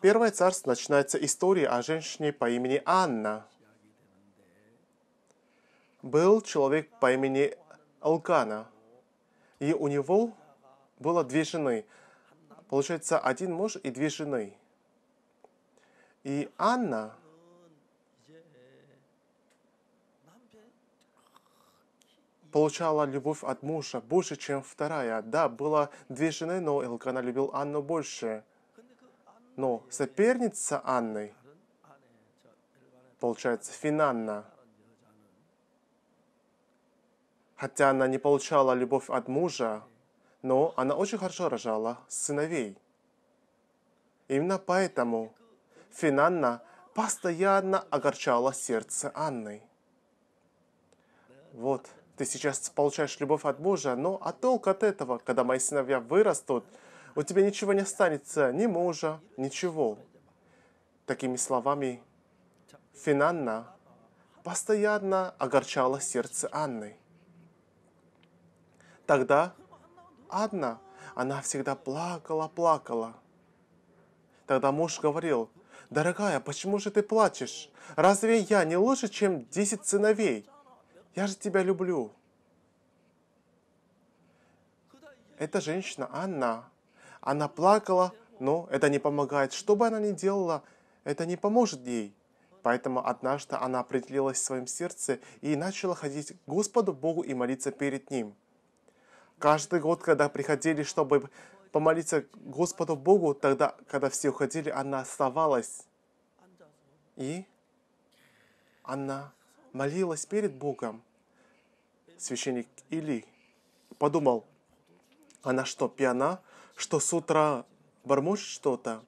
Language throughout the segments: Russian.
Первое царство начинается история о женщине по имени Анна. Был человек по имени Алкана, и у него было две жены. Получается, один муж и две жены. И Анна получала любовь от мужа больше, чем вторая. Да, было две жены, но Элкана любил Анну больше. Но соперница Анны, получается, Финанна, хотя она не получала любовь от мужа, но она очень хорошо рожала сыновей. Именно поэтому Финанна постоянно огорчала сердце Анны. Вот, ты сейчас получаешь любовь от мужа, но а толк от этого, когда мои сыновья вырастут – у тебя ничего не останется, ни мужа, ничего. Такими словами Финанна постоянно огорчала сердце Анны. Тогда Анна, она всегда плакала, плакала. Тогда муж говорил, «Дорогая, почему же ты плачешь? Разве я не лучше, чем десять сыновей? Я же тебя люблю». Эта женщина Анна, она плакала, но это не помогает. Что бы она ни делала, это не поможет ей. Поэтому однажды она определилась в своем сердце и начала ходить к Господу Богу и молиться перед Ним. Каждый год, когда приходили, чтобы помолиться Господу Богу, тогда, когда все уходили, она оставалась. И она молилась перед Богом. Священник Или подумал, она что, пьяна? что с утра бормочет что-то.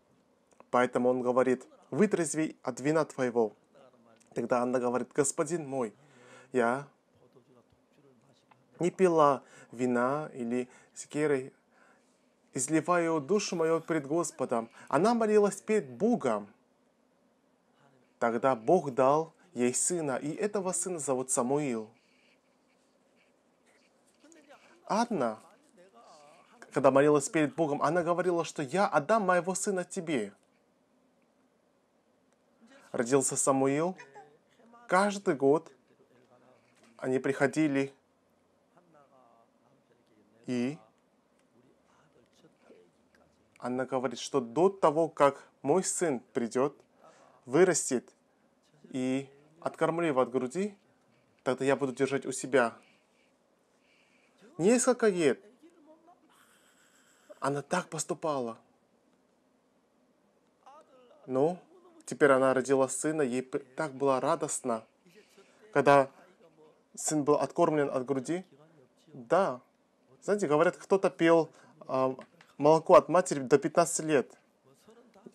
Поэтому он говорит, вытрезвей от вина твоего. Тогда она говорит, господин мой, я не пила вина или секеры, изливаю душу мою перед Господом. Она молилась перед Богом. Тогда Бог дал ей сына, и этого сына зовут Самуил. Одна когда молилась перед Богом, она говорила, что «Я отдам моего сына тебе». Родился Самуил. Каждый год они приходили и она говорит, что до того, как мой сын придет, вырастет и откормлю его от груди, тогда я буду держать у себя. Несколько лет она так поступала. Ну, теперь она родила сына, ей так была радостна. Когда сын был откормлен от груди, да, знаете, говорят, кто-то пил э, а, молоко от матери до 15 лет.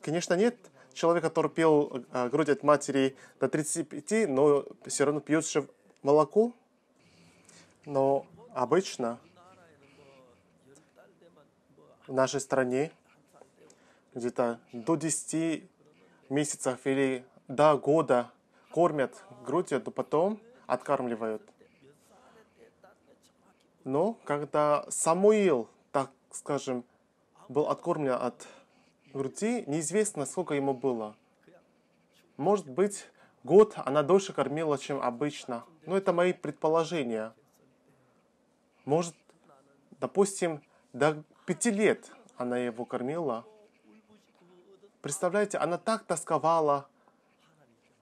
Конечно, нет человека, который пил э, а, грудь от матери до 35, но все равно пьет же молоко. Но обычно в нашей стране где-то до 10 месяцев или до года кормят грудью, то а потом откармливают. Но когда Самуил, так скажем, был откормлен от груди, неизвестно, сколько ему было. Может быть, год она дольше кормила, чем обычно. Но это мои предположения. Может, допустим, до Пяти лет она его кормила. Представляете, она так тосковала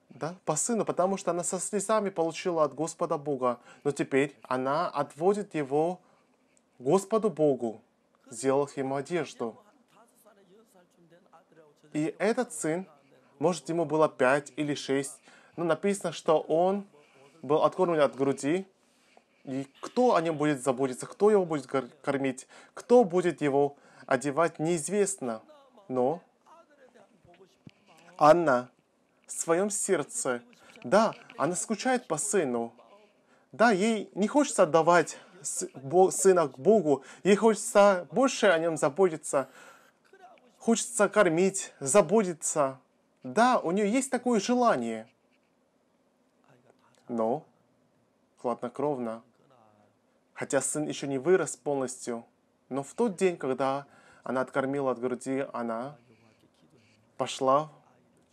да, по сыну, потому что она со слезами получила от Господа Бога. Но теперь она отводит его Господу Богу, сделав ему одежду. И этот сын, может, ему было пять или шесть, но написано, что он был откормлен от груди, и кто о нем будет заботиться, кто его будет кормить, кто будет его одевать, неизвестно. Но Анна в своем сердце, да, она скучает по сыну. Да, ей не хочется отдавать сына к Богу, ей хочется больше о нем заботиться, хочется кормить, заботиться. Да, у нее есть такое желание. Но хладнокровно хотя сын еще не вырос полностью. Но в тот день, когда она откормила от груди, она пошла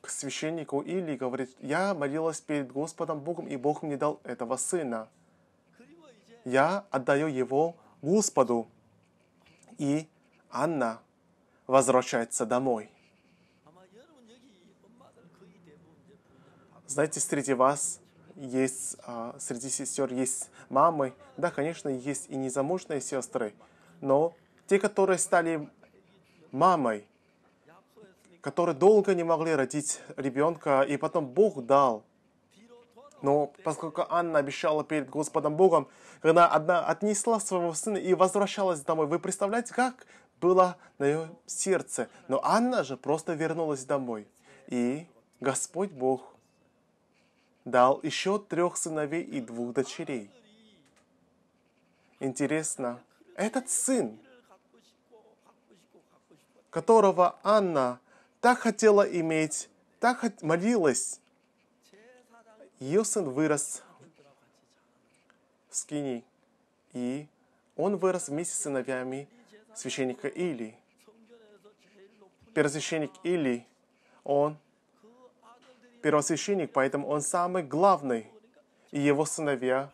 к священнику Или и говорит, «Я молилась перед Господом Богом, и Бог мне дал этого сына. Я отдаю его Господу». И Анна возвращается домой. Знаете, среди вас есть, а, среди сестер есть мамы, да, конечно, есть и незамужные сестры, но те, которые стали мамой, которые долго не могли родить ребенка, и потом Бог дал. Но поскольку Анна обещала перед Господом Богом, она одна отнесла своего сына и возвращалась домой, вы представляете, как было на ее сердце. Но Анна же просто вернулась домой. И Господь Бог дал еще трех сыновей и двух дочерей. Интересно, этот сын, которого Анна так хотела иметь, так молилась, ее сын вырос в скине, и он вырос вместе с сыновьями священника Или. Первосвященник Или, он первосвященник, поэтому он самый главный. И его сыновья,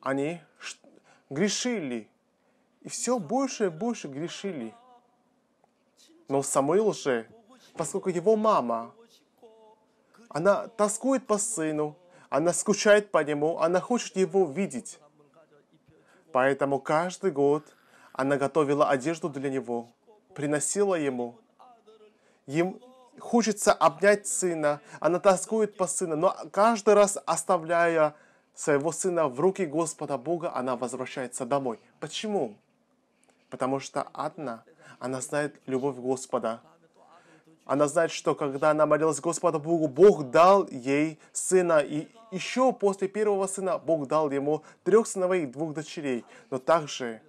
они грешили. И все больше и больше грешили. Но Самуил же, поскольку его мама, она тоскует по сыну, она скучает по нему, она хочет его видеть. Поэтому каждый год она готовила одежду для него, приносила ему. ему хочется обнять сына, она тоскует по сыну, но каждый раз оставляя своего сына в руки Господа Бога, она возвращается домой. Почему? Потому что одна, она знает любовь Господа. Она знает, что когда она молилась Господу Богу, Бог дал ей сына. И еще после первого сына Бог дал ему трех сыновей и двух дочерей. Но также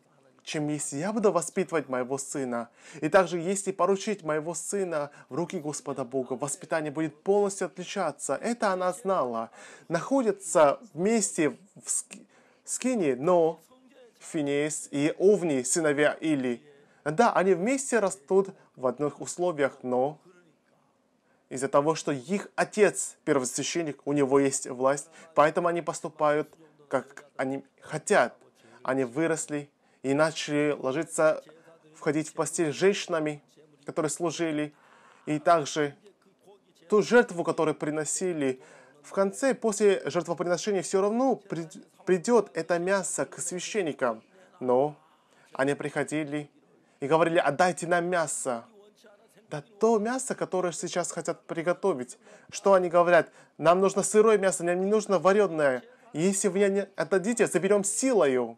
чем если я буду воспитывать моего сына. И также, если поручить моего сына в руки Господа Бога, воспитание будет полностью отличаться. Это она знала. Находятся вместе в скине, но Финеис и Овни, сыновья Или. Да, они вместе растут в одних условиях, но из-за того, что их отец, первосвященник, у него есть власть, поэтому они поступают, как они хотят. Они выросли и начали ложиться, входить в постель с женщинами, которые служили, и также ту жертву, которую приносили. В конце, после жертвоприношения, все равно придет это мясо к священникам. Но они приходили и говорили, отдайте нам мясо. Да то мясо, которое сейчас хотят приготовить. Что они говорят? Нам нужно сырое мясо, нам не нужно вареное. Если вы не отдадите, заберем силою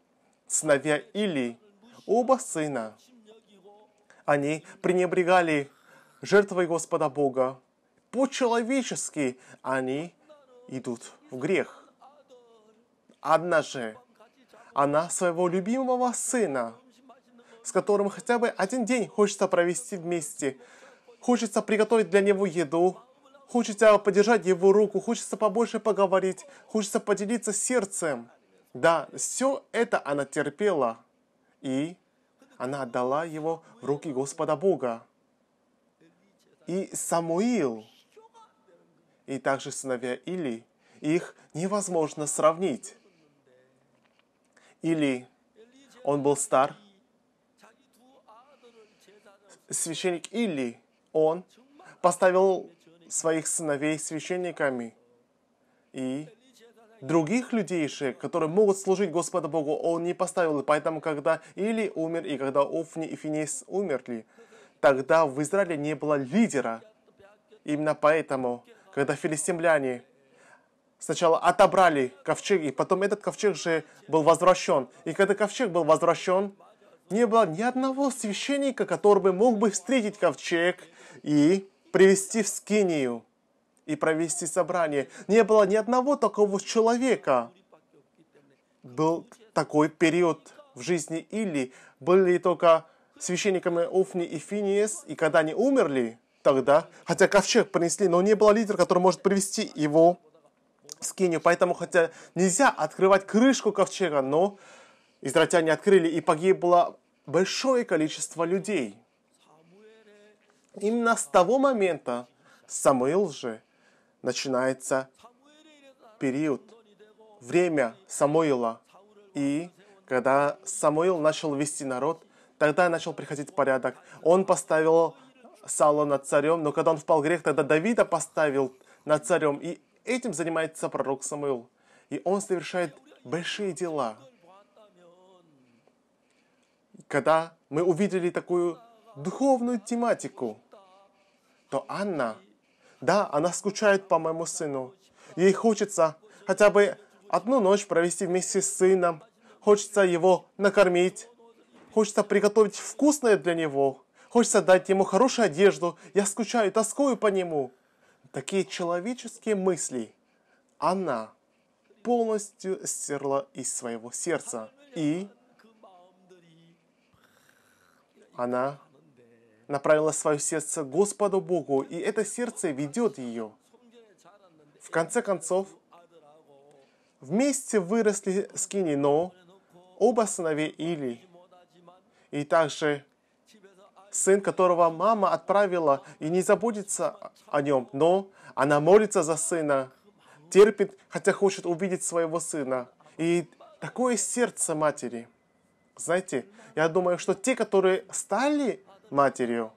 сыновья Или, оба сына. Они пренебрегали жертвой Господа Бога. По-человечески они идут в грех. Одна же, она своего любимого сына, с которым хотя бы один день хочется провести вместе, хочется приготовить для него еду, хочется подержать его руку, хочется побольше поговорить, хочется поделиться сердцем – да, все это она терпела, и она отдала его в руки Господа Бога. И Самуил, и также сыновья Или, их невозможно сравнить. Или он был стар, священник Или, он поставил своих сыновей священниками, и других людей же, которые могут служить Господу Богу, он не поставил. И Поэтому, когда Или умер и когда Офни и Финес умерли, тогда в Израиле не было лидера. Именно поэтому, когда филистимляне сначала отобрали ковчег, и потом этот ковчег же был возвращен. И когда ковчег был возвращен, не было ни одного священника, который бы мог бы встретить ковчег и привести в Скинию и провести собрание. Не было ни одного такого человека. Был такой период в жизни Или. Были только священниками Офни и Финиес, и когда они умерли, тогда, хотя ковчег принесли, но не было лидера, который может привести его в скинию. Поэтому, хотя нельзя открывать крышку ковчега, но израильтяне открыли, и погибло большое количество людей. Именно с того момента Самуил же начинается период, время Самуила. И когда Самуил начал вести народ, тогда начал приходить порядок. Он поставил Саула над царем, но когда он впал в грех, тогда Давида поставил над царем. И этим занимается пророк Самуил. И он совершает большие дела. Когда мы увидели такую духовную тематику, то Анна – да, она скучает по моему сыну. Ей хочется хотя бы одну ночь провести вместе с сыном. Хочется его накормить. Хочется приготовить вкусное для него. Хочется дать ему хорошую одежду. Я скучаю, тоскую по нему. Такие человеческие мысли она полностью стерла из своего сердца. И она направила свое сердце Господу Богу, и это сердце ведет ее. В конце концов, вместе выросли с Кинино, оба сыновей Или, и также сын, которого мама отправила и не заботится о нем, но она молится за сына, терпит, хотя хочет увидеть своего сына. И такое сердце матери. Знаете, я думаю, что те, которые стали матерью.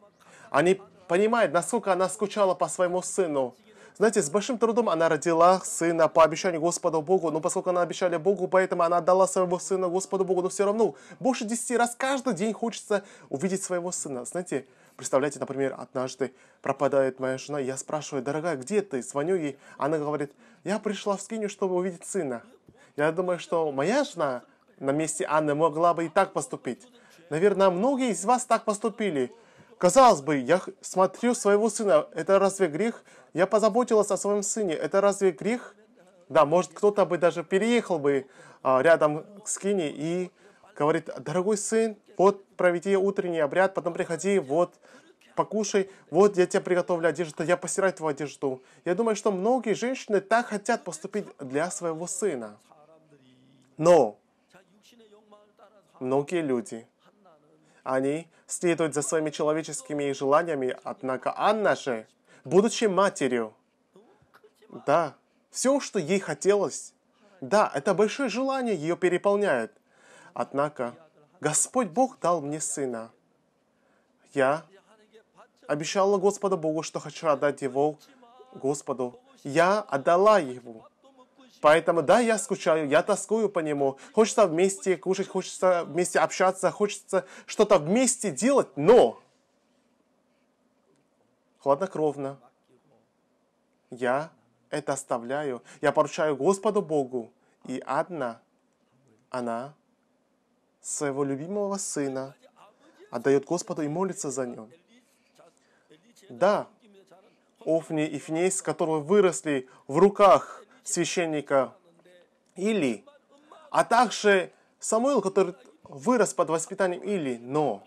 Они понимают, насколько она скучала по своему сыну. Знаете, с большим трудом она родила сына по обещанию Господу Богу, но поскольку она обещала Богу, поэтому она отдала своего сына Господу Богу, но все равно больше десяти раз каждый день хочется увидеть своего сына. Знаете, представляете, например, однажды пропадает моя жена, я спрашиваю, дорогая, где ты? Звоню ей, она говорит, я пришла в скиню, чтобы увидеть сына. Я думаю, что моя жена на месте Анны могла бы и так поступить. Наверное, многие из вас так поступили. Казалось бы, я смотрю своего сына, это разве грех? Я позаботилась о своем сыне, это разве грех? Да, может, кто-то бы даже переехал бы а, рядом к скине и говорит, дорогой сын, вот проведи утренний обряд, потом приходи, вот покушай, вот я тебе приготовлю одежду, я постираю твою одежду. Я думаю, что многие женщины так хотят поступить для своего сына. Но многие люди они следуют за своими человеческими желаниями, однако Анна же, будучи матерью, да, все, что ей хотелось, да, это большое желание ее переполняет. Однако, Господь Бог дал мне сына. Я обещала Господу Богу, что хочу отдать его Господу. Я отдала его. Поэтому, да, я скучаю, я тоскую по нему. Хочется вместе кушать, хочется вместе общаться, хочется что-то вместе делать, но хладнокровно я это оставляю. Я поручаю Господу Богу. И одна, она своего любимого сына отдает Господу и молится за него. Да, Офни и Фнейс, которые выросли в руках священника Или, а также Самуил, который вырос под воспитанием Или, но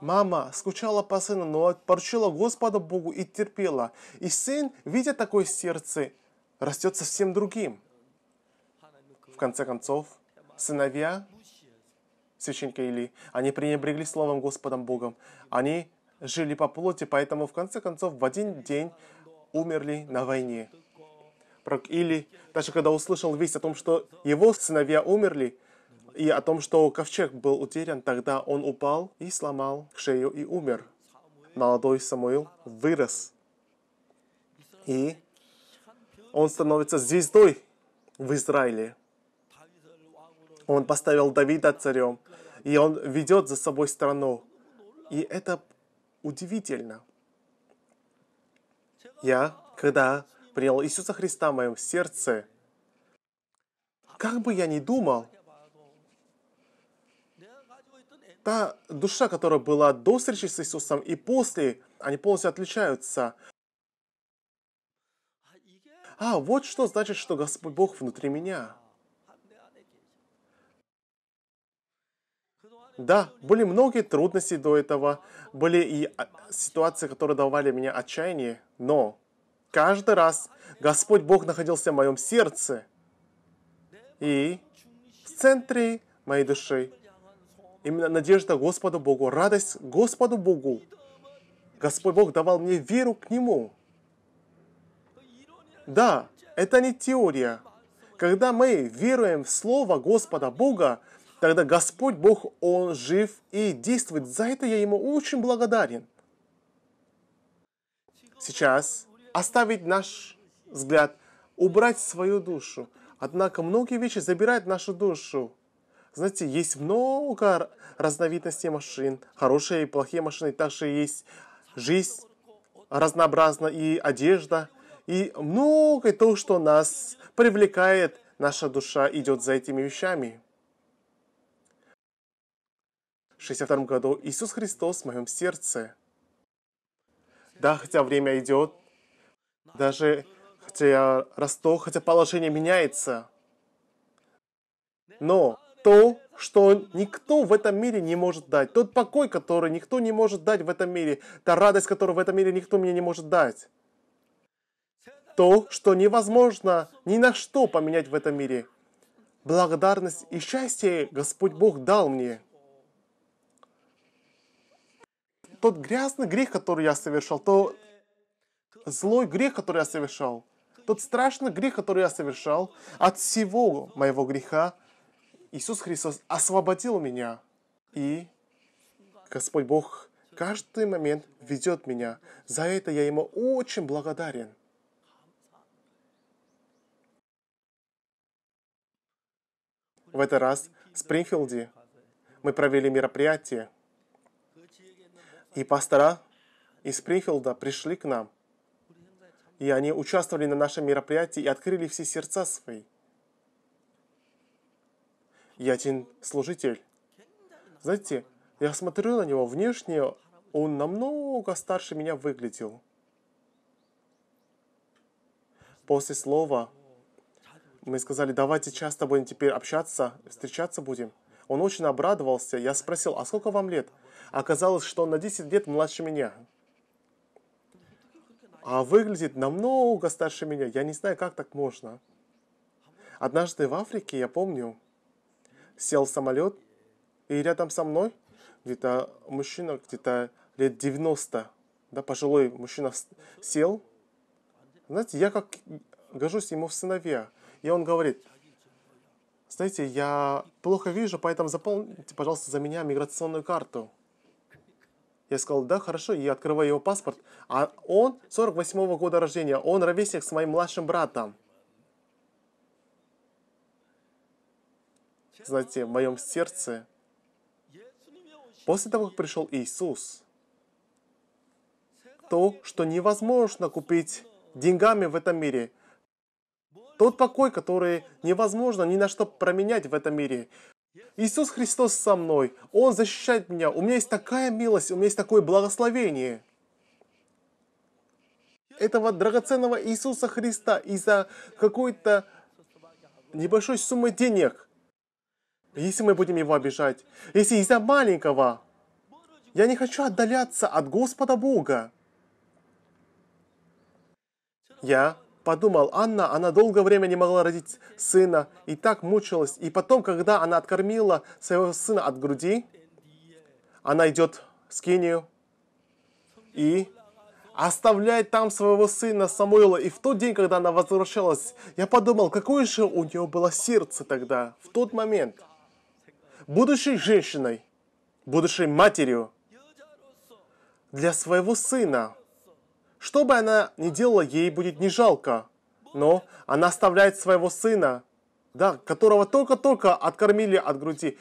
Мама скучала по сыну, но поручила Господу Богу и терпела. И сын, видя такое сердце, растет совсем другим. В конце концов, сыновья священника Или, они пренебрегли словом Господом Богом. Они жили по плоти, поэтому в конце концов в один день умерли на войне или даже когда услышал весть о том, что его сыновья умерли, и о том, что ковчег был утерян, тогда он упал и сломал шею и умер. Молодой Самуил вырос. И он становится звездой в Израиле. Он поставил Давида царем, и он ведет за собой страну. И это удивительно. Я, когда принял Иисуса Христа в моем сердце, как бы я ни думал, та душа, которая была до встречи с Иисусом и после, они полностью отличаются. А, вот что значит, что Господь Бог внутри меня. Да, были многие трудности до этого, были и а, ситуации, которые давали мне отчаяние, но Каждый раз Господь Бог находился в моем сердце и в центре моей души. Именно надежда Господу Богу, радость Господу Богу. Господь Бог давал мне веру к Нему. Да, это не теория. Когда мы веруем в Слово Господа Бога, тогда Господь Бог, Он жив и действует. За это я Ему очень благодарен. Сейчас оставить наш взгляд, убрать свою душу. Однако многие вещи забирают нашу душу. Знаете, есть много разновидностей машин, хорошие и плохие машины, также есть жизнь разнообразна и одежда, и многое то, что нас привлекает, наша душа идет за этими вещами. В 62 году Иисус Христос в моем сердце. Да, хотя время идет, даже хотя я расту, хотя положение меняется. Но то, что никто в этом мире не может дать, тот покой, который никто не может дать в этом мире, та радость, которую в этом мире никто мне не может дать. То, что невозможно ни на что поменять в этом мире. Благодарность и счастье Господь Бог дал мне. Тот грязный грех, который я совершал, то злой грех, который я совершал, тот страшный грех, который я совершал, от всего моего греха Иисус Христос освободил меня. И Господь Бог каждый момент ведет меня. За это я Ему очень благодарен. В этот раз в Спрингфилде мы провели мероприятие. И пастора из Спрингфилда пришли к нам – и они участвовали на нашем мероприятии и открыли все сердца свои. Я один служитель. Знаете, я смотрю на него внешне, он намного старше меня выглядел. После слова мы сказали, давайте часто будем теперь общаться, встречаться будем. Он очень обрадовался. Я спросил, а сколько вам лет? Оказалось, что он на 10 лет младше меня а выглядит намного старше меня. Я не знаю, как так можно. Однажды в Африке, я помню, сел самолет, и рядом со мной где-то мужчина, где-то лет 90, да, пожилой мужчина сел. Знаете, я как гожусь ему в сыновья. И он говорит, знаете, я плохо вижу, поэтому заполните, пожалуйста, за меня миграционную карту. Я сказал, да, хорошо, я открываю его паспорт. А он 48 -го года рождения, он ровесник с моим младшим братом. Знаете, в моем сердце, после того, как пришел Иисус, то, что невозможно купить деньгами в этом мире, тот покой, который невозможно ни на что променять в этом мире, Иисус Христос со мной, Он защищает меня, у меня есть такая милость, у меня есть такое благословение. Этого драгоценного Иисуса Христа из-за какой-то небольшой суммы денег, если мы будем его обижать, если из-за маленького, я не хочу отдаляться от Господа Бога. Я подумал Анна, она долгое время не могла родить сына и так мучилась. И потом, когда она откормила своего сына от груди, она идет в Скинию и оставляет там своего сына Самуила. И в тот день, когда она возвращалась, я подумал, какое же у нее было сердце тогда, в тот момент. Будущей женщиной, будущей матерью для своего сына – что бы она ни делала, ей будет не жалко. Но она оставляет своего сына, да, которого только-только откормили от груди.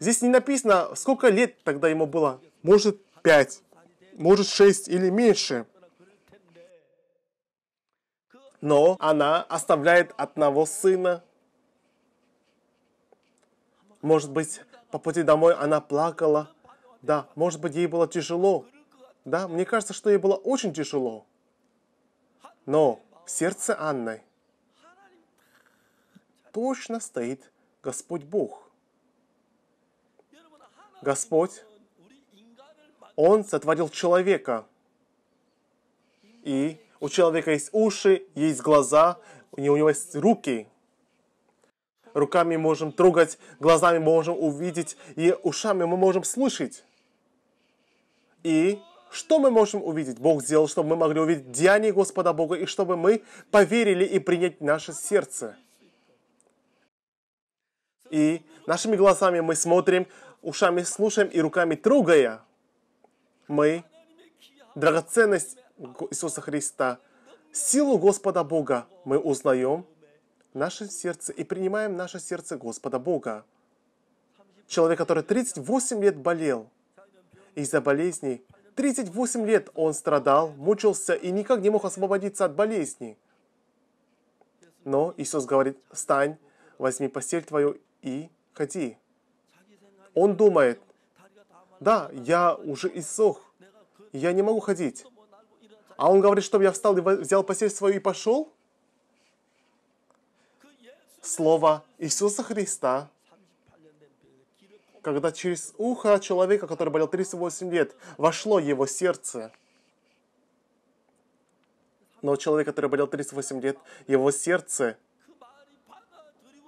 Здесь не написано, сколько лет тогда ему было. Может, пять, может, шесть или меньше. Но она оставляет одного сына. Может быть, по пути домой она плакала, да, может быть, ей было тяжело. Да, мне кажется, что ей было очень тяжело. Но в сердце Анны точно стоит Господь Бог. Господь, Он сотворил человека. И у человека есть уши, есть глаза, у него есть руки. Руками можем трогать, глазами можем увидеть, и ушами мы можем слышать. И что мы можем увидеть? Бог сделал, чтобы мы могли увидеть деяние Господа Бога, и чтобы мы поверили и принять наше сердце. И нашими глазами мы смотрим, ушами слушаем и руками трогая, мы драгоценность Иисуса Христа, силу Господа Бога мы узнаем в нашем сердце и принимаем наше сердце Господа Бога. Человек, который 38 лет болел – из-за болезней. 38 лет он страдал, мучился и никак не мог освободиться от болезни. Но Иисус говорит, встань, возьми постель твою и ходи. Он думает, да, я уже иссох, я не могу ходить. А он говорит, чтобы я встал и взял постель свою и пошел. Слово Иисуса Христа когда через ухо человека, который болел 38 лет, вошло его сердце. Но человек, который болел 38 лет, его сердце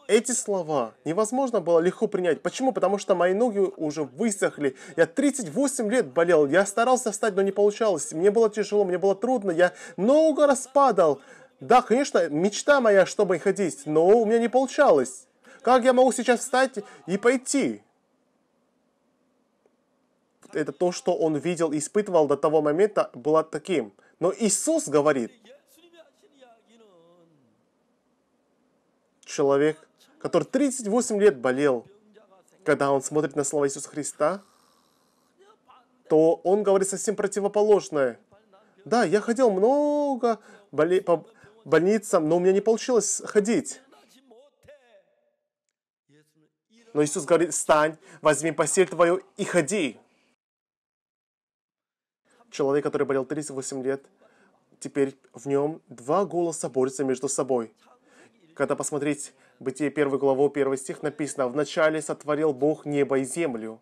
эти слова невозможно было легко принять. Почему? Потому что мои ноги уже высохли. Я 38 лет болел. Я старался встать, но не получалось. Мне было тяжело, мне было трудно. Я много раз падал. Да, конечно, мечта моя, чтобы ходить, но у меня не получалось. Как я могу сейчас встать и пойти? это то, что он видел и испытывал до того момента, было таким. Но Иисус говорит, человек, который 38 лет болел, когда он смотрит на слова Иисуса Христа, то он говорит совсем противоположное. Да, я ходил много боли, по больницам, но у меня не получилось ходить. Но Иисус говорит, встань, возьми постель твою и ходи человек, который болел 38 лет, теперь в нем два голоса борются между собой. Когда посмотреть Бытие 1 главу 1 стих написано «Вначале сотворил Бог небо и землю».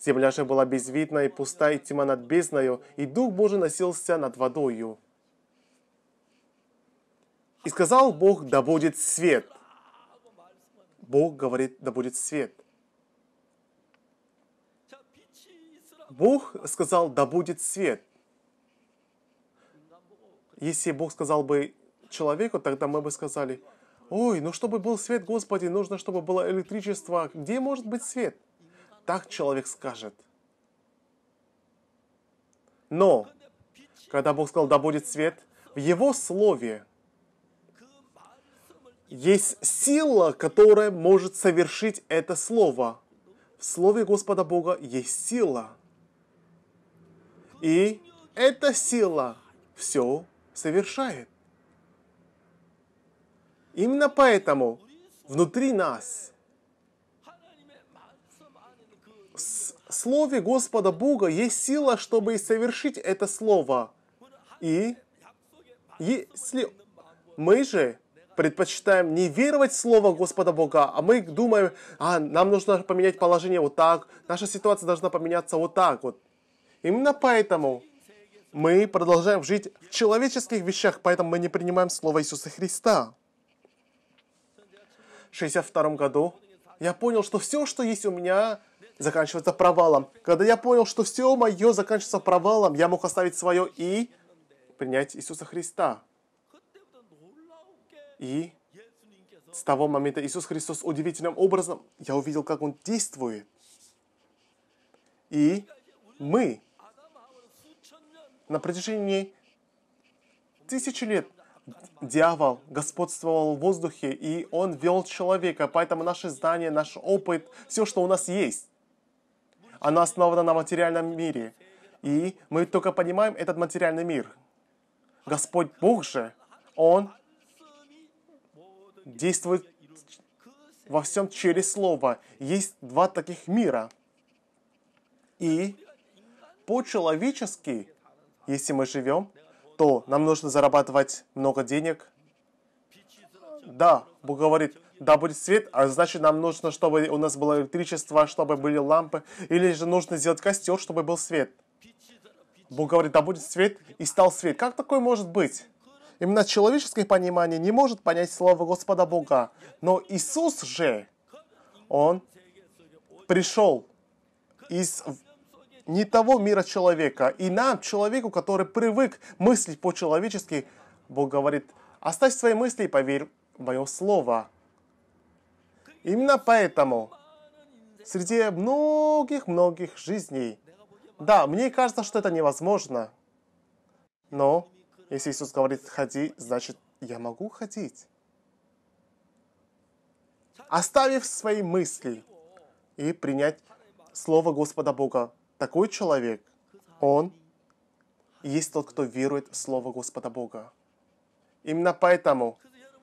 Земля же была безвидна и пуста, и тьма над бездною, и Дух Божий носился над водою. И сказал Бог, да будет свет. Бог говорит, да будет свет. Бог сказал, да будет свет. Если Бог сказал бы человеку, тогда мы бы сказали, ой, ну чтобы был свет, Господи, нужно, чтобы было электричество. Где может быть свет? Так человек скажет. Но, когда Бог сказал, да будет свет, в Его Слове есть сила, которая может совершить это Слово. В Слове Господа Бога есть сила – и эта сила все совершает. Именно поэтому внутри нас, в Слове Господа Бога есть сила, чтобы совершить это Слово. И если мы же предпочитаем не веровать в Слово Господа Бога, а мы думаем, а, нам нужно поменять положение вот так, наша ситуация должна поменяться вот так вот. Именно поэтому мы продолжаем жить в человеческих вещах, поэтому мы не принимаем Слово Иисуса Христа. В 62 году я понял, что все, что есть у меня, заканчивается провалом. Когда я понял, что все мое заканчивается провалом, я мог оставить свое и принять Иисуса Христа. И с того момента Иисус Христос удивительным образом, я увидел, как Он действует. И мы на протяжении тысячи лет дьявол господствовал в воздухе, и он вел человека. Поэтому наши знания, наш опыт, все, что у нас есть, оно основано на материальном мире. И мы только понимаем этот материальный мир. Господь Бог же, Он действует во всем через Слово. Есть два таких мира. И по-человечески если мы живем, то нам нужно зарабатывать много денег. Да, Бог говорит, да будет свет, а значит нам нужно, чтобы у нас было электричество, чтобы были лампы, или же нужно сделать костер, чтобы был свет. Бог говорит, да будет свет, и стал свет. Как такое может быть? Именно человеческое понимание не может понять слова Господа Бога. Но Иисус же, Он пришел из не того мира человека. И нам, человеку, который привык мыслить по-человечески, Бог говорит, оставь свои мысли и поверь в мое слово. Именно поэтому среди многих-многих жизней, да, мне кажется, что это невозможно, но если Иисус говорит «ходи», значит, я могу ходить. Оставив свои мысли и принять Слово Господа Бога, такой человек, он есть тот, кто верует в Слово Господа Бога. Именно поэтому,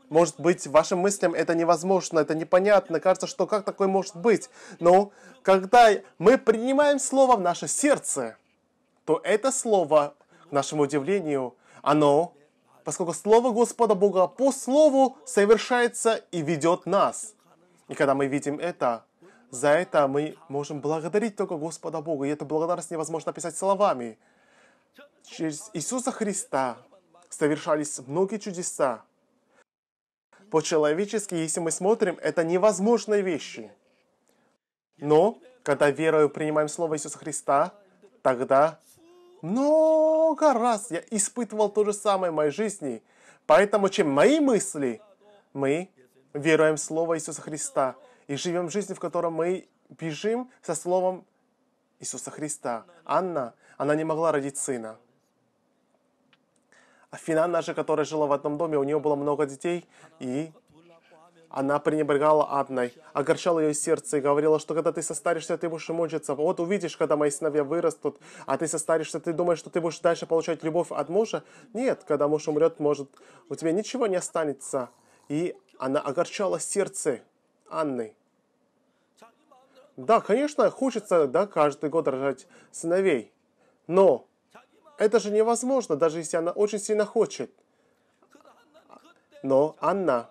может быть, вашим мыслям это невозможно, это непонятно, кажется, что как такое может быть. Но когда мы принимаем Слово в наше сердце, то это Слово, к нашему удивлению, оно, поскольку Слово Господа Бога по Слову совершается и ведет нас. И когда мы видим это, за это мы можем благодарить только Господа Бога. И эту благодарность невозможно описать словами. Через Иисуса Христа совершались многие чудеса. По-человечески, если мы смотрим, это невозможные вещи. Но, когда верою принимаем Слово Иисуса Христа, тогда много раз я испытывал то же самое в моей жизни. Поэтому, чем мои мысли, мы веруем в Слово Иисуса Христа – и живем жизнь, в которой мы бежим со словом Иисуса Христа. Анна, она не могла родить сына. Афина наша, которая жила в одном доме, у нее было много детей, и она пренебрегала Анной, огорчала ее сердце и говорила, что когда ты состаришься, ты будешь мучиться. Вот увидишь, когда мои сыновья вырастут, а ты состаришься, ты думаешь, что ты будешь дальше получать любовь от мужа? Нет, когда муж умрет, может, у тебя ничего не останется. И она огорчала сердце Анны. Да, конечно, хочется да, каждый год рожать сыновей, но это же невозможно, даже если она очень сильно хочет. Но Анна,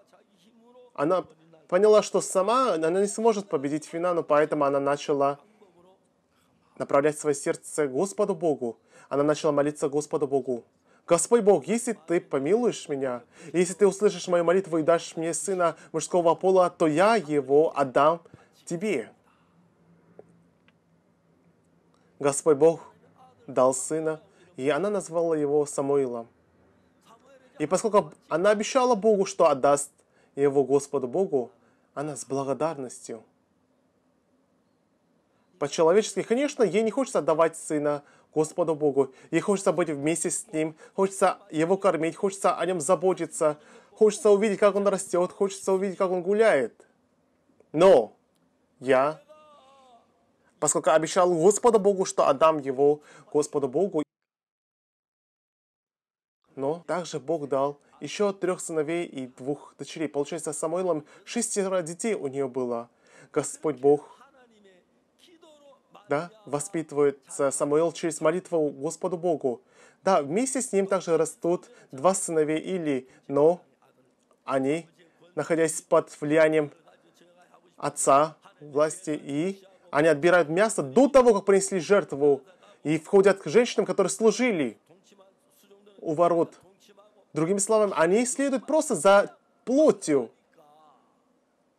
она поняла, что сама она не сможет победить Финану, поэтому она начала направлять свое сердце Господу Богу. Она начала молиться Господу Богу. Господь Бог, если Ты помилуешь меня, если Ты услышишь мою молитву и дашь мне сына мужского пола, то я его отдам Тебе. Господь Бог дал сына, и она назвала его Самуилом. И поскольку она обещала Богу, что отдаст его Господу Богу, она с благодарностью. По-человечески, конечно, ей не хочется отдавать сына Господу Богу. И хочется быть вместе с Ним, хочется Его кормить, хочется о Нем заботиться, хочется увидеть, как Он растет, хочется увидеть, как Он гуляет. Но я, поскольку обещал Господу Богу, что отдам его Господу Богу, но также Бог дал еще трех сыновей и двух дочерей. Получается, Самойлом шестеро детей у нее было. Господь Бог да, воспитывается Самуил через молитву Господу Богу. Да, вместе с ним также растут два сыновей Или, но они, находясь под влиянием отца, власти, и они отбирают мясо до того, как принесли жертву, и входят к женщинам, которые служили у ворот. Другими словами, они следуют просто за плотью.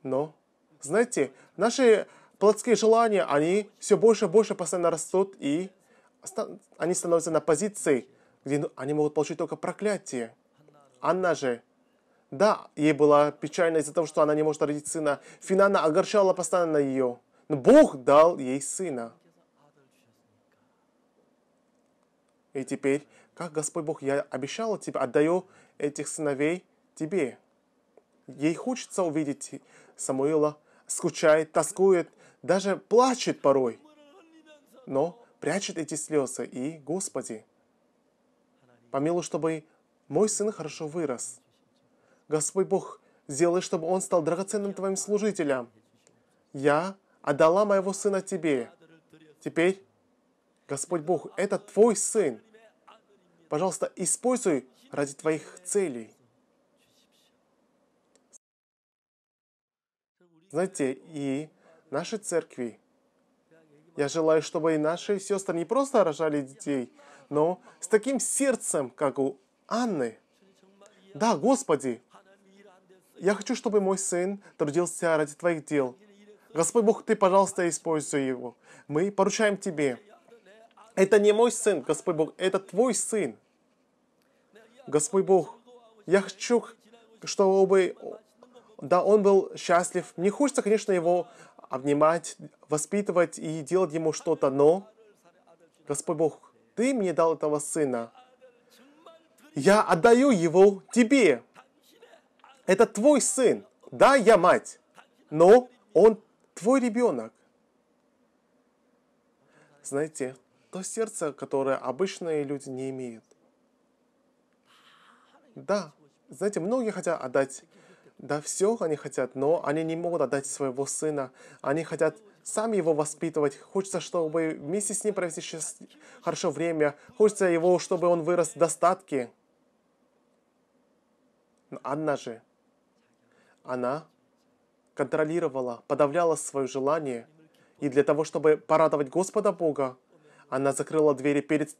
Но, знаете, наши плотские желания, они все больше и больше постоянно растут, и они становятся на позиции, где ну, они могут получить только проклятие. Анна же, да, ей было печально из-за того, что она не может родить сына. Финана огорчала постоянно ее. Но Бог дал ей сына. И теперь, как Господь Бог, я обещал тебе, отдаю этих сыновей тебе. Ей хочется увидеть Самуила, скучает, тоскует, даже плачет порой, но прячет эти слезы. И, Господи, помилуй, чтобы мой сын хорошо вырос. Господь Бог, сделай, чтобы он стал драгоценным Твоим служителем. Я отдала моего сына Тебе. Теперь, Господь Бог, это Твой сын. Пожалуйста, используй ради Твоих целей. Знаете, и нашей церкви. Я желаю, чтобы и наши сестры не просто рожали детей, но с таким сердцем, как у Анны. Да, Господи, я хочу, чтобы мой сын трудился ради Твоих дел. Господь Бог, Ты, пожалуйста, используй его. Мы поручаем Тебе. Это не мой сын, Господь Бог, это Твой сын. Господь Бог, я хочу, чтобы да, он был счастлив. Мне хочется, конечно, его обнимать, воспитывать и делать ему что-то. Но, Господь Бог, Ты мне дал этого сына. Я отдаю его Тебе. Это Твой сын. Да, я мать, но он Твой ребенок. Знаете, то сердце, которое обычные люди не имеют. Да, знаете, многие хотят отдать да, все они хотят, но они не могут отдать своего сына. Они хотят сами его воспитывать. Хочется, чтобы вместе с ним провести хорошо время. Хочется его, чтобы он вырос в достатке. Но Анна же, она контролировала, подавляла свое желание. И для того, чтобы порадовать Господа Бога, она закрыла двери перед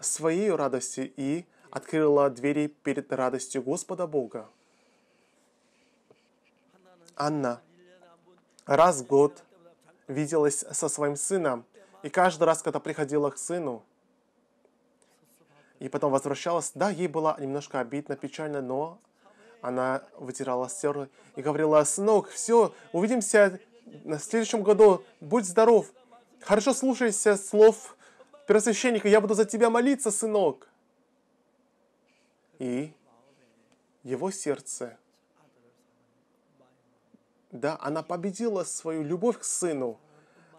своей радостью и открыла двери перед радостью Господа Бога. Анна раз в год виделась со своим сыном. И каждый раз, когда приходила к сыну, и потом возвращалась, да, ей было немножко обидно, печально, но она вытирала слезы и говорила, сынок, все, увидимся на следующем году, будь здоров, хорошо слушайся слов первосвященника, я буду за тебя молиться, сынок. И его сердце да, она победила свою любовь к сыну.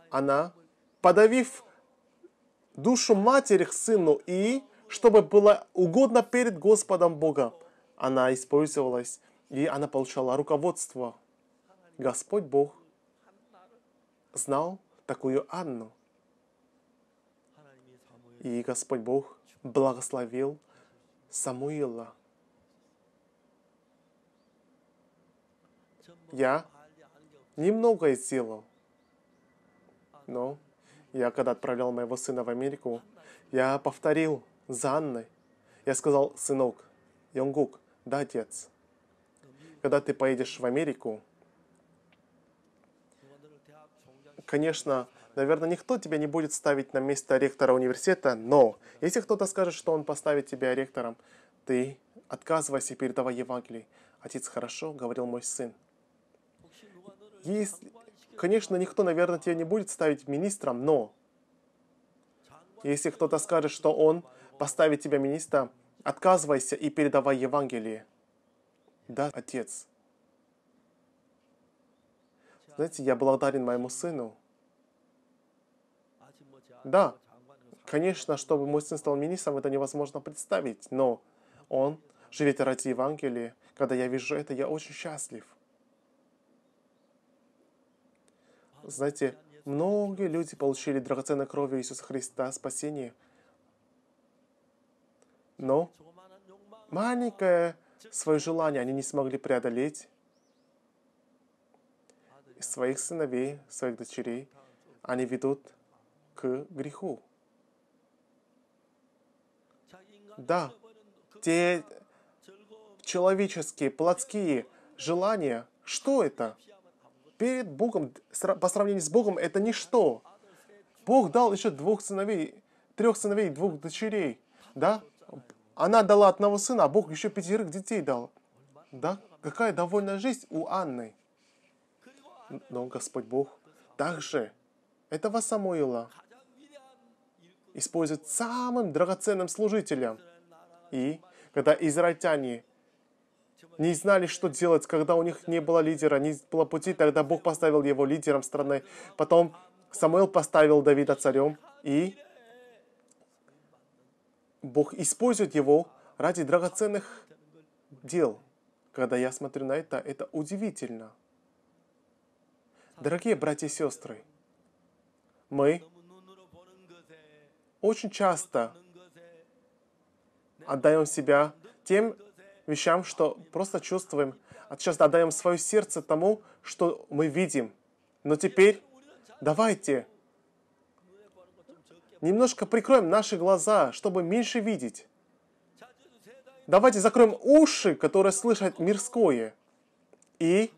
Она, подавив душу матери к сыну и чтобы было угодно перед Господом Богом, она использовалась и она получала руководство. Господь Бог знал такую Анну. И Господь Бог благословил Самуила. Я немного силу. Но я, когда отправлял моего сына в Америку, я повторил за Анной. Я сказал, сынок, Йонгук, да, отец, когда ты поедешь в Америку, конечно, наверное, никто тебя не будет ставить на место ректора университета, но если кто-то скажет, что он поставит тебя ректором, ты отказывайся перед Евангелие. Отец, хорошо, говорил мой сын если, конечно, никто, наверное, тебя не будет ставить министром, но если кто-то скажет, что он поставит тебя министром, отказывайся и передавай Евангелие. Да, отец. Знаете, я благодарен моему сыну. Да, конечно, чтобы мой сын стал министром, это невозможно представить, но он живет ради Евангелия. Когда я вижу это, я очень счастлив. Знаете, многие люди получили драгоценной кровью Иисуса Христа спасение. Но маленькое свое желание они не смогли преодолеть. И своих сыновей, своих дочерей они ведут к греху. Да, те человеческие, плотские желания, что это – перед Богом, по сравнению с Богом, это ничто. Бог дал еще двух сыновей, трех сыновей, двух дочерей, да? Она дала одного сына, а Бог еще пятерых детей дал, да? Какая довольная жизнь у Анны. Но Господь Бог также этого Самуила использует самым драгоценным служителем. И когда израильтяне не знали, что делать, когда у них не было лидера, не было пути, тогда Бог поставил его лидером страны. Потом Самуил поставил Давида царем, и Бог использует его ради драгоценных дел. Когда я смотрю на это, это удивительно. Дорогие братья и сестры, мы очень часто отдаем себя тем вещам, что просто чувствуем, а сейчас отдаем свое сердце тому, что мы видим. Но теперь давайте немножко прикроем наши глаза, чтобы меньше видеть. Давайте закроем уши, которые слышат мирское. И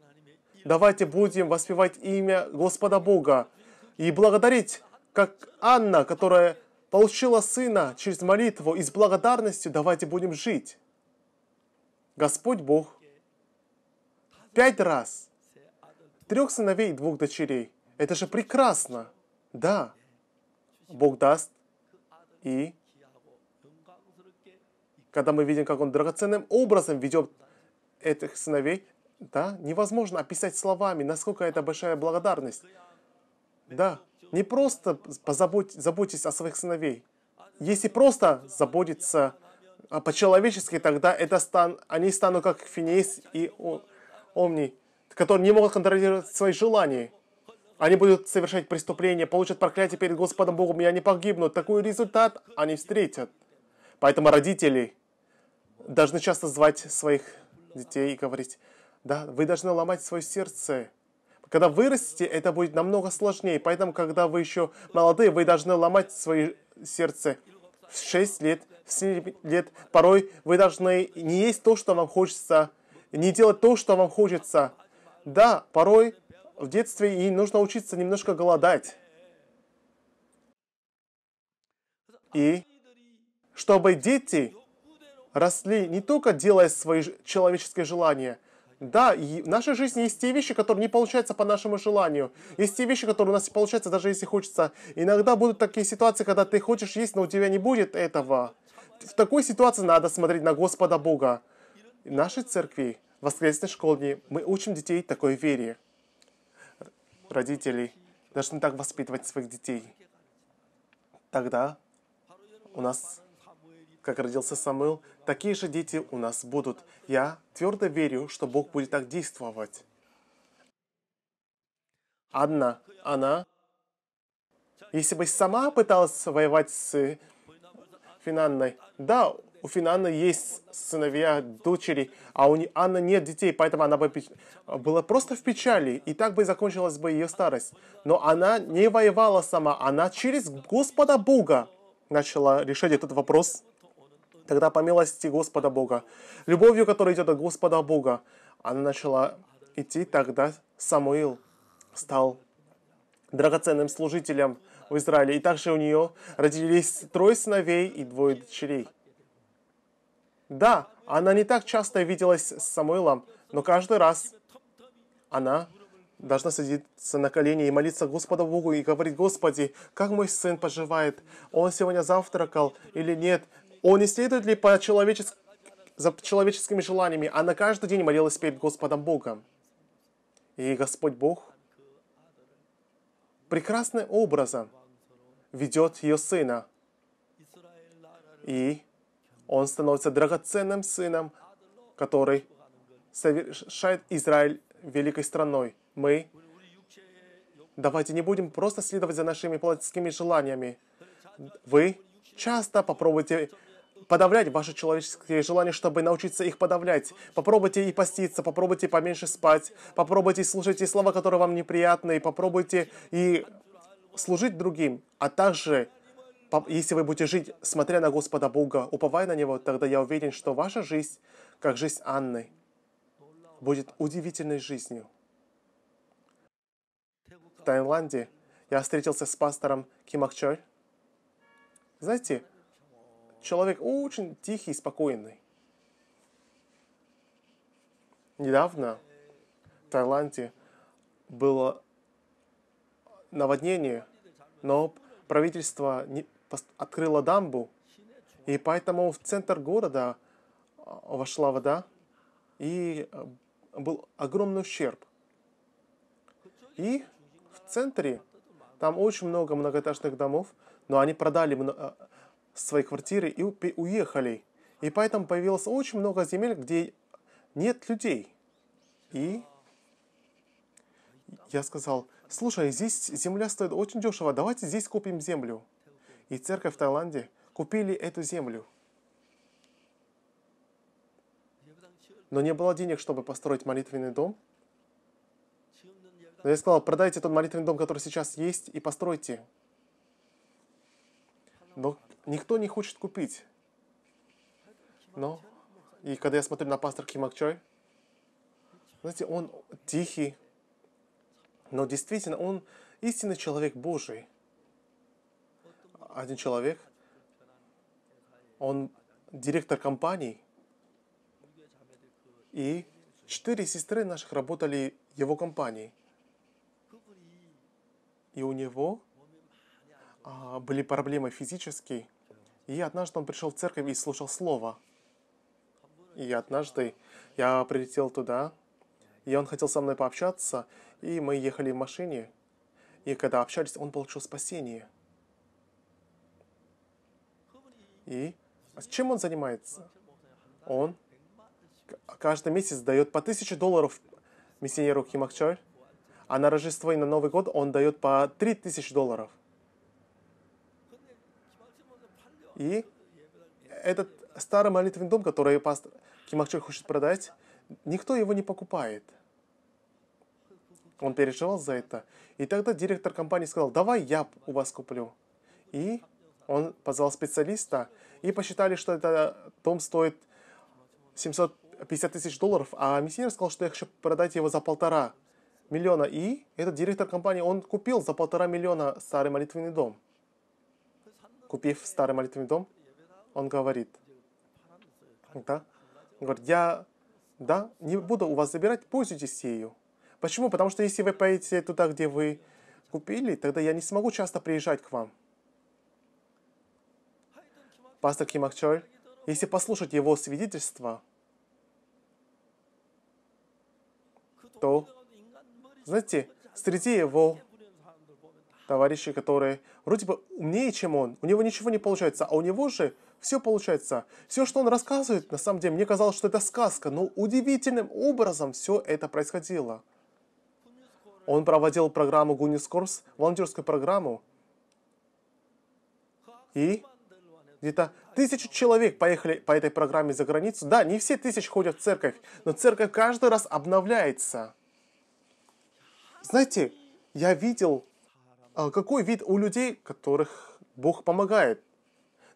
давайте будем воспевать имя Господа Бога и благодарить, как Анна, которая получила сына через молитву, и с благодарностью давайте будем жить. Господь Бог пять раз трех сыновей и двух дочерей. Это же прекрасно. Да, Бог даст. И когда мы видим, как Он драгоценным образом ведет этих сыновей, да, невозможно описать словами, насколько это большая благодарность. Да, не просто позабудь, заботьтесь о своих сыновей. Если просто заботиться а по-человечески тогда это стан, они станут как финеис и Омни, которые не могут контролировать свои желания. Они будут совершать преступления, получат проклятие перед Господом Богом, и они погибнут. Такой результат они встретят. Поэтому родители должны часто звать своих детей и говорить, да, вы должны ломать свое сердце. Когда вырастете, это будет намного сложнее. Поэтому, когда вы еще молодые, вы должны ломать свое сердце в 6 лет, в 7 лет. Порой вы должны не есть то, что вам хочется, не делать то, что вам хочется. Да, порой в детстве и нужно учиться немножко голодать. И чтобы дети росли не только делая свои человеческие желания – да, и в нашей жизни есть те вещи, которые не получаются по нашему желанию. Есть те вещи, которые у нас не получаются, даже если хочется. Иногда будут такие ситуации, когда ты хочешь есть, но у тебя не будет этого. В такой ситуации надо смотреть на Господа Бога. В нашей церкви, в воскресной школе, мы учим детей такой вере. Родители должны так воспитывать своих детей. Тогда у нас как родился Самуил, такие же дети у нас будут. Я твердо верю, что Бог будет так действовать. Одна, она, если бы сама пыталась воевать с Финанной, да, у Финанны есть сыновья, дочери, а у Анны нет детей, поэтому она бы была просто в печали, и так бы и закончилась бы ее старость. Но она не воевала сама, она через Господа Бога начала решать этот вопрос тогда по милости Господа Бога, любовью, которая идет от Господа Бога, она начала идти, тогда Самуил стал драгоценным служителем в Израиле. И также у нее родились трое сыновей и двое дочерей. Да, она не так часто виделась с Самуилом, но каждый раз она должна садиться на колени и молиться Господу Богу и говорить, Господи, как мой сын поживает? Он сегодня завтракал или нет? Он не следует ли по человечес... за человеческими желаниями, а на каждый день молилась перед Господом Богом. И Господь Бог прекрасным образом ведет ее сына. И он становится драгоценным сыном, который совершает Израиль великой страной. Мы давайте не будем просто следовать за нашими плотскими желаниями. Вы часто попробуйте подавлять ваши человеческие желания, чтобы научиться их подавлять. Попробуйте и поститься, попробуйте поменьше спать, попробуйте слушать те слова, которые вам неприятны, и попробуйте и служить другим, а также если вы будете жить, смотря на Господа Бога, уповая на Него, тогда я уверен, что ваша жизнь, как жизнь Анны, будет удивительной жизнью. В Таиланде я встретился с пастором Ким Акчоль. Знаете, человек очень тихий спокойный. Недавно в Таиланде было наводнение, но правительство не открыло дамбу, и поэтому в центр города а, вошла вода, и а, был огромный ущерб. И в центре там очень много многоэтажных домов, но они продали а, с своей квартиры и уехали. И поэтому появилось очень много земель, где нет людей. И я сказал, слушай, здесь земля стоит очень дешево, давайте здесь купим землю. И церковь в Таиланде купили эту землю. Но не было денег, чтобы построить молитвенный дом. Но я сказал, продайте тот молитвенный дом, который сейчас есть, и постройте. Но никто не хочет купить. Но, и когда я смотрю на пастор Ким Чой, знаете, он тихий, но действительно он истинный человек Божий. Один человек, он директор компании, и четыре сестры наших работали его компании. И у него а, были проблемы физические. И однажды он пришел в церковь и слушал слово. И однажды я прилетел туда, и он хотел со мной пообщаться, и мы ехали в машине. И когда общались, он получил спасение. И а с чем он занимается? Он каждый месяц дает по тысяче долларов миссионеру Ким а на Рождество и на Новый год он дает по три тысячи долларов – И этот старый молитвенный дом, который пастор Кимахчук хочет продать, никто его не покупает. Он переживал за это. И тогда директор компании сказал, давай я у вас куплю. И он позвал специалиста, и посчитали, что этот дом стоит 750 тысяч долларов, а миссионер сказал, что я хочу продать его за полтора миллиона. И этот директор компании, он купил за полтора миллиона старый молитвенный дом купив старый молитвенный дом, он говорит, да, говорит, я да, не буду у вас забирать, пользуйтесь ею. Почему? Потому что если вы поедете туда, где вы купили, тогда я не смогу часто приезжать к вам. Пастор Ким Акчоль, если послушать его свидетельство, то, знаете, среди его товарищи, которые вроде бы умнее, чем он, у него ничего не получается, а у него же все получается. Все, что он рассказывает, на самом деле, мне казалось, что это сказка, но удивительным образом все это происходило. Он проводил программу Гунис Корс, волонтерскую программу, и где-то тысячу человек поехали по этой программе за границу. Да, не все тысячи ходят в церковь, но церковь каждый раз обновляется. Знаете, я видел а какой вид у людей, которых Бог помогает.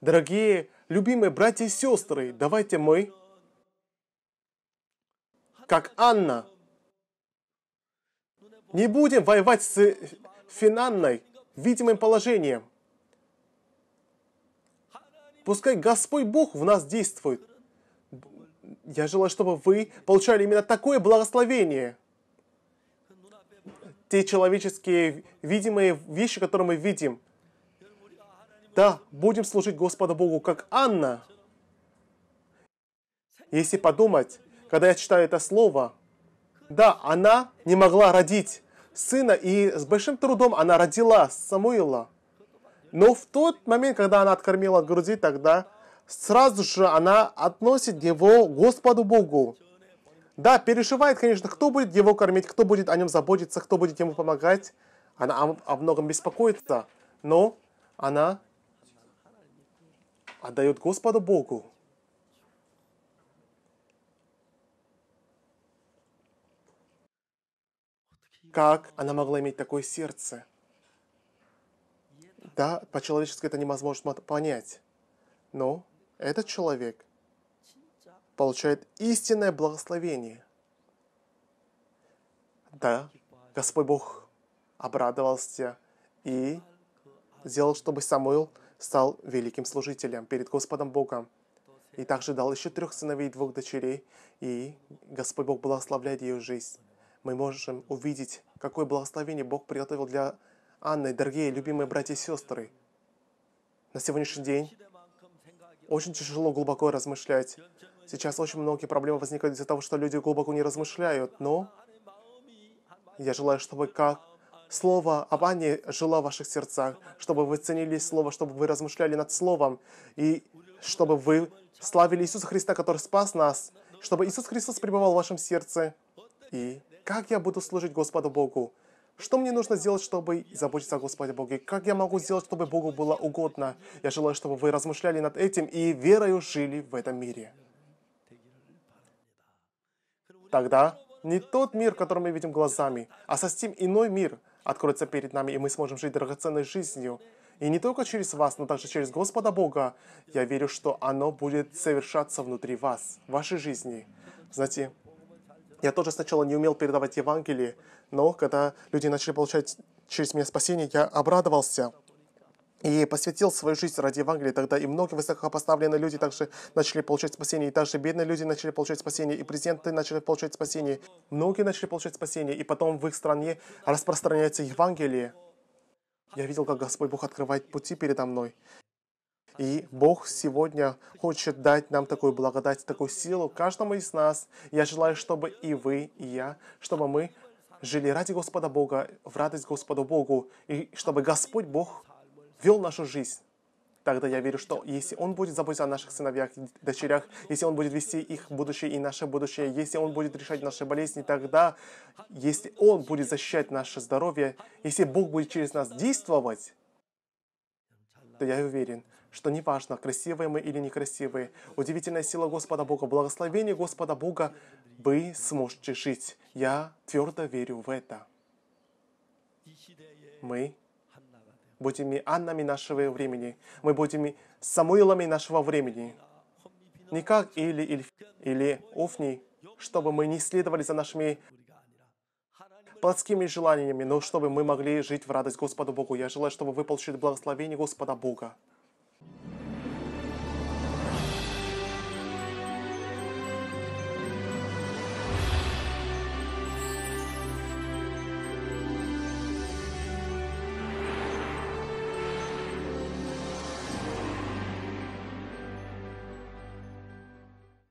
Дорогие, любимые братья и сестры, давайте мы, как Анна, не будем воевать с финанной, видимым положением. Пускай Господь Бог в нас действует. Я желаю, чтобы вы получали именно такое благословение – те человеческие видимые вещи, которые мы видим. Да, будем служить Господу Богу, как Анна. Если подумать, когда я читаю это слово, да, она не могла родить сына, и с большим трудом она родила Самуила. Но в тот момент, когда она откормила от груди, тогда сразу же она относит его Господу Богу. Да, переживает, конечно, кто будет его кормить, кто будет о нем заботиться, кто будет ему помогать. Она о, о многом беспокоится, но она отдает Господу Богу. Как она могла иметь такое сердце? Да, по-человечески это невозможно понять. Но этот человек получает истинное благословение. Да, Господь Бог обрадовался и сделал, чтобы Самуил стал великим служителем перед Господом Богом. И также дал еще трех сыновей и двух дочерей, и Господь Бог благословляет ее жизнь. Мы можем увидеть, какое благословение Бог приготовил для Анны, дорогие, любимые братья и сестры. На сегодняшний день очень тяжело глубоко размышлять Сейчас очень многие проблемы возникают из-за того, что люди глубоко не размышляют, но я желаю, чтобы как Слово об Ане жило в ваших сердцах, чтобы вы ценили Слово, чтобы вы размышляли над Словом, и чтобы вы славили Иисуса Христа, который спас нас, чтобы Иисус Христос пребывал в вашем сердце. И как я буду служить Господу Богу? Что мне нужно сделать, чтобы заботиться о Господе Боге? Как я могу сделать, чтобы Богу было угодно? Я желаю, чтобы вы размышляли над этим и верою жили в этом мире. Тогда не тот мир, который мы видим глазами, а совсем иной мир откроется перед нами, и мы сможем жить драгоценной жизнью. И не только через вас, но также через Господа Бога. Я верю, что оно будет совершаться внутри вас, в вашей жизни. Знаете, я тоже сначала не умел передавать Евангелие, но когда люди начали получать через меня спасение, я обрадовался – и посвятил свою жизнь ради Евангелия, тогда и многие высокопоставленные люди также начали получать спасение, и также бедные люди начали получать спасение, и президенты начали получать спасение, многие начали получать спасение, и потом в их стране распространяется Евангелие. Я видел, как Господь Бог открывает пути передо мной. И Бог сегодня хочет дать нам такую благодать, такую силу каждому из нас. Я желаю, чтобы и вы, и я, чтобы мы жили ради Господа Бога, в радость Господу Богу, и чтобы Господь Бог вел нашу жизнь, тогда я верю, что если Он будет заботиться о наших сыновьях и дочерях, если Он будет вести их будущее и наше будущее, если Он будет решать наши болезни, тогда, если Он будет защищать наше здоровье, если Бог будет через нас действовать, то я уверен, что неважно, красивые мы или некрасивые, удивительная сила Господа Бога, благословение Господа Бога, вы сможете жить. Я твердо верю в это. Мы будем Аннами нашего времени, мы будем Самуилами нашего времени. Не как Или, Ильф, или Офни, чтобы мы не следовали за нашими плотскими желаниями, но чтобы мы могли жить в радость Господу Богу. Я желаю, чтобы вы получили благословение Господа Бога.